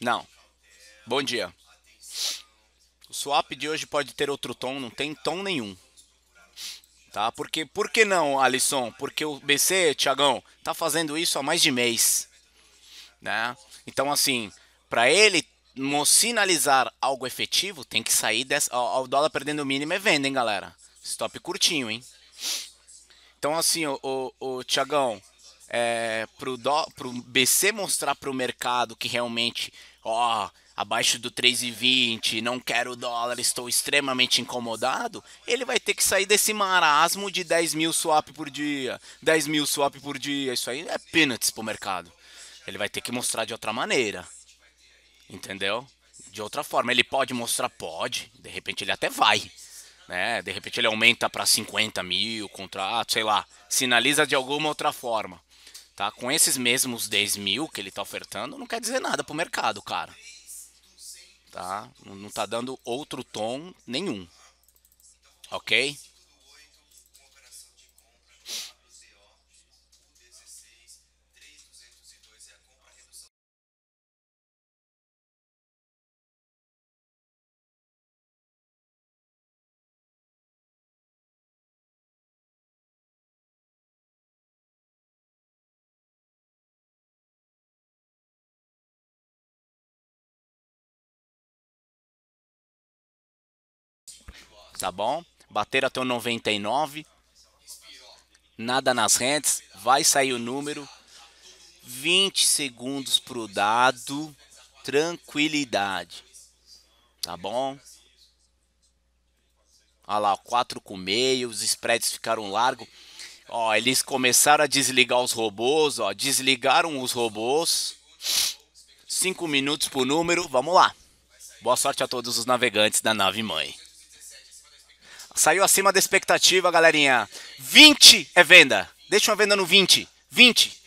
Não. Bom dia. O swap de hoje pode ter outro tom, não tem tom nenhum. Tá? Porque, por que não, Alisson? Porque o BC, Thiagão, tá fazendo isso há mais de mês. Né? Então, assim, para ele sinalizar algo efetivo, tem que sair dessa. o dólar perdendo o mínimo é venda, hein, galera? Stop curtinho, hein? Então, assim, o, o, o é, pro, do, pro BC mostrar pro mercado que realmente, ó, abaixo do 3,20, não quero dólar, estou extremamente incomodado, ele vai ter que sair desse marasmo de 10 mil swap por dia, 10 mil swap por dia, isso aí é peanuts pro mercado. Ele vai ter que mostrar de outra maneira, entendeu? De outra forma, ele pode mostrar, pode, de repente ele até vai, né? De repente ele aumenta para 50 mil contratos, sei lá, sinaliza de alguma outra forma tá? Com esses mesmos 10 mil que ele está ofertando, não quer dizer nada para o mercado, cara. Tá? Não está dando outro tom nenhum. Ok? tá bom? Bater até o 99. Nada nas redes, vai sair o número. 20 segundos pro dado. Tranquilidade. Tá bom? Olha lá, 4 com meio, os spreads ficaram largos. Ó, eles começaram a desligar os robôs, ó, desligaram os robôs. 5 minutos pro número, vamos lá. Boa sorte a todos os navegantes da nave mãe. Saiu acima da expectativa, galerinha. 20 é venda. Deixa uma venda no 20. 20.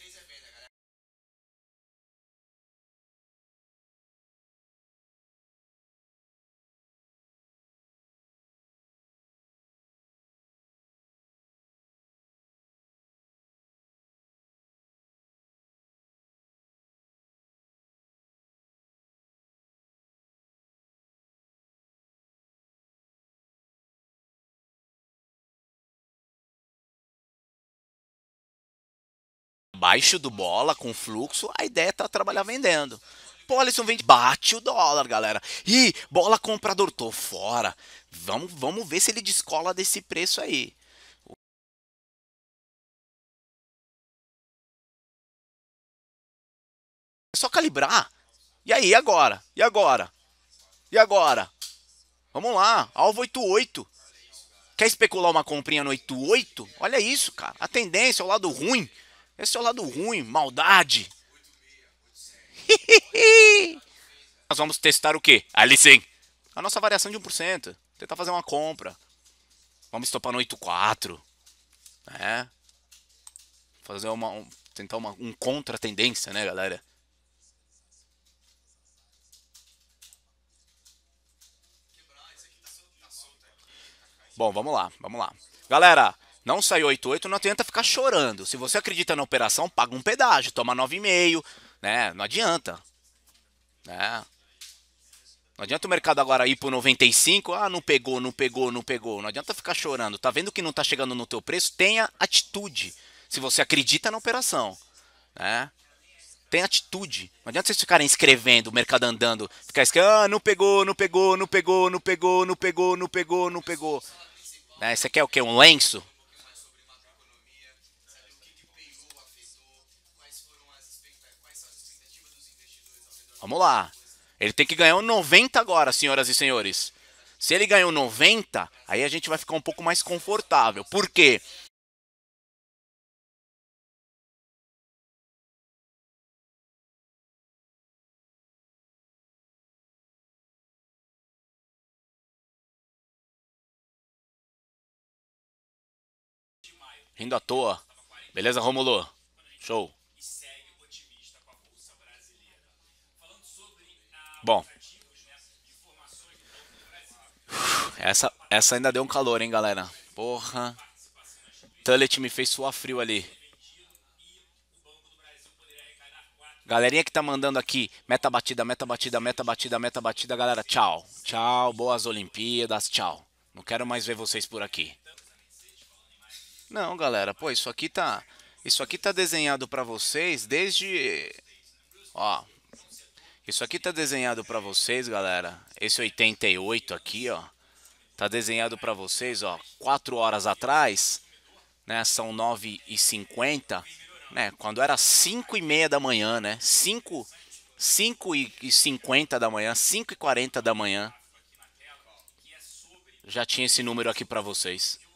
abaixo do bola, com fluxo, a ideia é tá trabalhar vendendo. Polisson vende, bate o dólar, galera. Ih, bola comprador, tô fora. Vamos, vamos ver se ele descola desse preço aí. É só calibrar. E aí, agora? E agora? E agora? Vamos lá, alvo 88. Quer especular uma comprinha no 88? Olha isso, cara. A tendência, o lado ruim. Esse é o lado ruim, maldade. Nós vamos testar o quê? Ali sim. A nossa variação de 1%. Tentar fazer uma compra. Vamos estopar no 8.4. Né? Fazer uma... Um, tentar uma, um contra-tendência, né, galera? Bom, vamos lá, vamos lá. Galera, não sai 8,8, não adianta ficar chorando. Se você acredita na operação, paga um pedágio, toma 9,5, né? Não adianta. Né? Não adianta o mercado agora ir pro 95, ah, não pegou, não pegou, não pegou. Não adianta ficar chorando. Tá vendo que não tá chegando no teu preço? Tenha atitude. Se você acredita na operação, né? Tem atitude. Não adianta vocês ficarem escrevendo, o mercado andando, ficar escrevendo, ah, não pegou, não pegou, não pegou, não pegou, não pegou, não pegou, não pegou. Né? Você quer o quê? Um lenço? Vamos lá. Ele tem que ganhar um 90 agora, senhoras e senhores. Se ele ganhou um 90, aí a gente vai ficar um pouco mais confortável. Por quê? Rindo à toa. Beleza, Romulo? Show. Bom. Essa, essa ainda deu um calor, hein, galera? Porra. Tullet me fez suar frio ali. Galerinha que tá mandando aqui, meta batida, meta batida, meta batida, meta batida, galera, tchau. Tchau, boas Olimpíadas, tchau. Não quero mais ver vocês por aqui. Não, galera, pô, isso aqui tá, isso aqui tá desenhado para vocês desde ó, isso aqui tá desenhado para vocês, galera. Esse 88 aqui, ó, tá desenhado para vocês, ó, 4 horas atrás, né? São 9h50, né? Quando era 5 h 30 da manhã, né? 5, 5 e 50 da manhã, 5 e 40 da manhã. Já tinha esse número aqui para vocês.